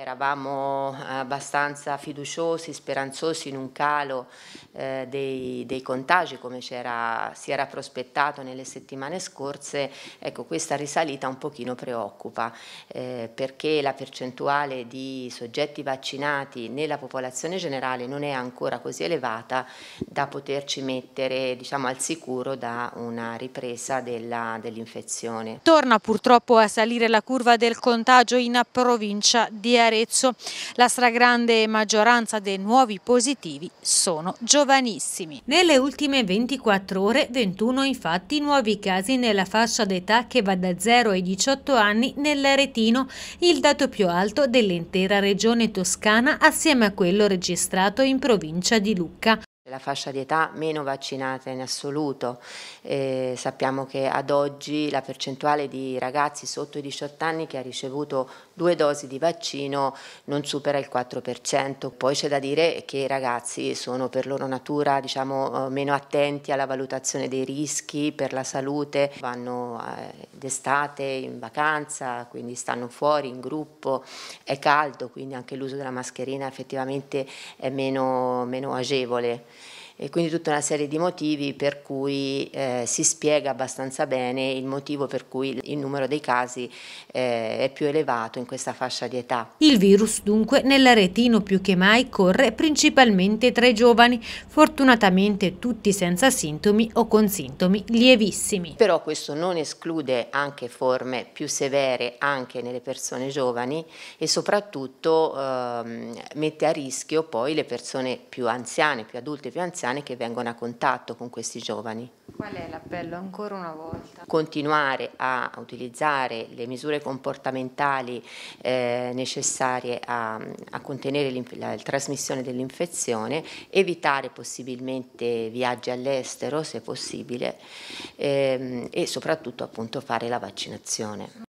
Eravamo abbastanza fiduciosi, speranzosi in un calo eh, dei, dei, contagi come era, si era prospettato nelle settimane scorse, ecco questa risalita un pochino preoccupa eh, perché la percentuale di soggetti vaccinati nella popolazione generale non è ancora così elevata da poterci mettere diciamo, al sicuro da una ripresa dell'infezione. Torna purtroppo a salire la curva del contagio in provincia di Arezzo Arezzo. La stragrande maggioranza dei nuovi positivi sono giovanissimi. Nelle ultime 24 ore, 21 infatti nuovi casi nella fascia d'età che va da 0 ai 18 anni nell'Aretino, il dato più alto dell'intera regione toscana assieme a quello registrato in provincia di Lucca. La fascia di età meno vaccinata in assoluto, eh, sappiamo che ad oggi la percentuale di ragazzi sotto i 18 anni che ha ricevuto due dosi di vaccino non supera il 4%, poi c'è da dire che i ragazzi sono per loro natura diciamo, eh, meno attenti alla valutazione dei rischi per la salute, vanno eh, d'estate in vacanza, quindi stanno fuori in gruppo, è caldo, quindi anche l'uso della mascherina effettivamente è meno, meno agevole e quindi tutta una serie di motivi per cui eh, si spiega abbastanza bene il motivo per cui il numero dei casi eh, è più elevato in questa fascia di età. Il virus dunque nell'aretino più che mai corre principalmente tra i giovani, fortunatamente tutti senza sintomi o con sintomi lievissimi. Però questo non esclude anche forme più severe anche nelle persone giovani e soprattutto eh, mette a rischio poi le persone più anziane, più adulte, più anziane italiane che vengono a contatto con questi giovani. Qual è l'appello ancora una volta? Continuare a utilizzare le misure comportamentali eh, necessarie a, a contenere la, la trasmissione dell'infezione, evitare possibilmente viaggi all'estero se possibile ehm, e soprattutto appunto fare la vaccinazione.